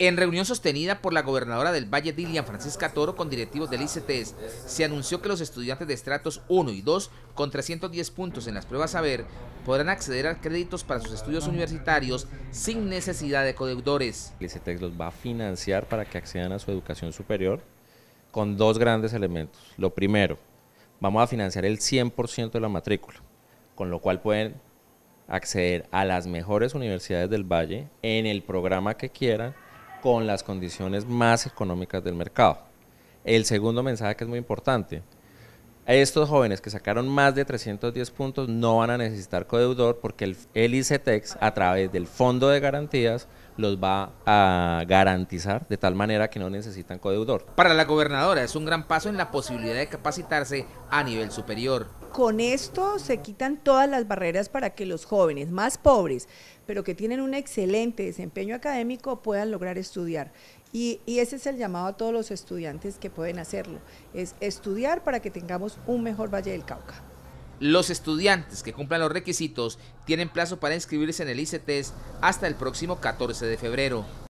En reunión sostenida por la gobernadora del Valle Dilian Francisca Toro con directivos del ICTS, e se anunció que los estudiantes de estratos 1 y 2 con 310 puntos en las pruebas a ver, podrán acceder a créditos para sus estudios universitarios sin necesidad de codeudores. El ICTS e los va a financiar para que accedan a su educación superior con dos grandes elementos. Lo primero, vamos a financiar el 100% de la matrícula, con lo cual pueden acceder a las mejores universidades del Valle en el programa que quieran con las condiciones más económicas del mercado. El segundo mensaje que es muy importante, estos jóvenes que sacaron más de 310 puntos no van a necesitar codeudor porque el, ICTEX a través del fondo de garantías los va a garantizar de tal manera que no necesitan codeudor. Para la gobernadora es un gran paso en la posibilidad de capacitarse a nivel superior. Con esto se quitan todas las barreras para que los jóvenes más pobres, pero que tienen un excelente desempeño académico, puedan lograr estudiar. Y, ese es el llamado a todos los estudiantes que pueden hacerlo, es estudiar para que tengamos un mejor Valle del Cauca. Los estudiantes que cumplan los requisitos tienen plazo para inscribirse en el ICTES hasta el próximo 14 de febrero.